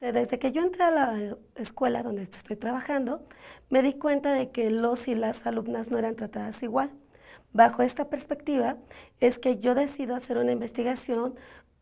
Desde que yo entré a la escuela donde estoy trabajando, me di cuenta de que los y las alumnas no eran tratadas igual. Bajo esta perspectiva es que yo decido hacer una investigación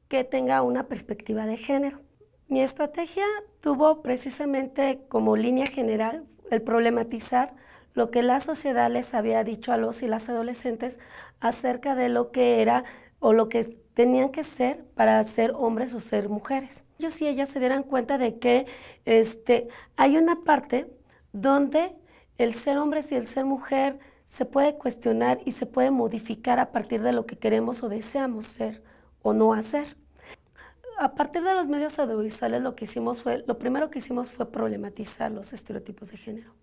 que tenga una perspectiva de género. Mi estrategia tuvo precisamente como línea general el problematizar lo que la sociedad les había dicho a los y las adolescentes acerca de lo que era o lo que tenían que ser para ser hombres o ser mujeres. Yo sí, ellas se dieran cuenta de que este, hay una parte donde el ser hombre y el ser mujer se puede cuestionar y se puede modificar a partir de lo que queremos o deseamos ser o no hacer. A partir de los medios audiovisuales lo que hicimos fue, lo primero que hicimos fue problematizar los estereotipos de género.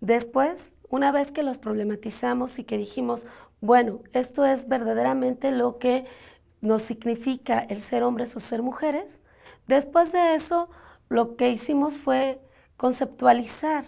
Después, una vez que los problematizamos y que dijimos, bueno, esto es verdaderamente lo que nos significa el ser hombres o ser mujeres. Después de eso, lo que hicimos fue conceptualizar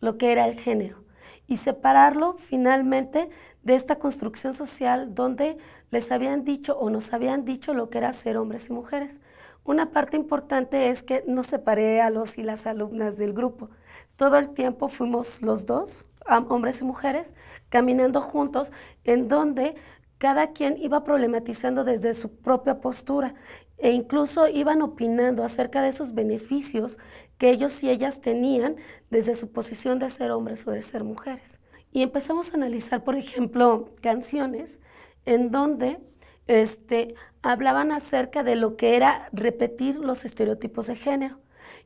lo que era el género y separarlo finalmente de esta construcción social donde les habían dicho o nos habían dicho lo que era ser hombres y mujeres. Una parte importante es que no separé a los y las alumnas del grupo. Todo el tiempo fuimos los dos, hombres y mujeres, caminando juntos, en donde cada quien iba problematizando desde su propia postura e incluso iban opinando acerca de esos beneficios que ellos y ellas tenían desde su posición de ser hombres o de ser mujeres. Y empezamos a analizar, por ejemplo, canciones en donde este, hablaban acerca de lo que era repetir los estereotipos de género.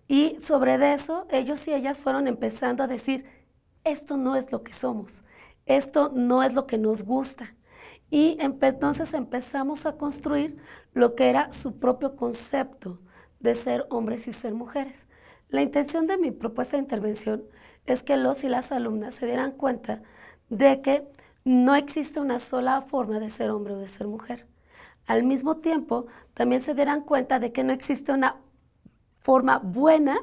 Y sobre eso, ellos y ellas fueron empezando a decir, esto no es lo que somos, esto no es lo que nos gusta y entonces empezamos a construir lo que era su propio concepto de ser hombres y ser mujeres. La intención de mi propuesta de intervención es que los y las alumnas se dieran cuenta de que no existe una sola forma de ser hombre o de ser mujer. Al mismo tiempo, también se dieran cuenta de que no existe una forma buena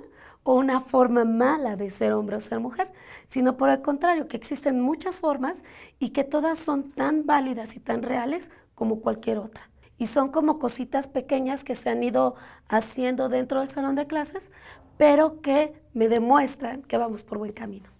o una forma mala de ser hombre o ser mujer, sino por el contrario, que existen muchas formas y que todas son tan válidas y tan reales como cualquier otra. Y son como cositas pequeñas que se han ido haciendo dentro del salón de clases, pero que me demuestran que vamos por buen camino.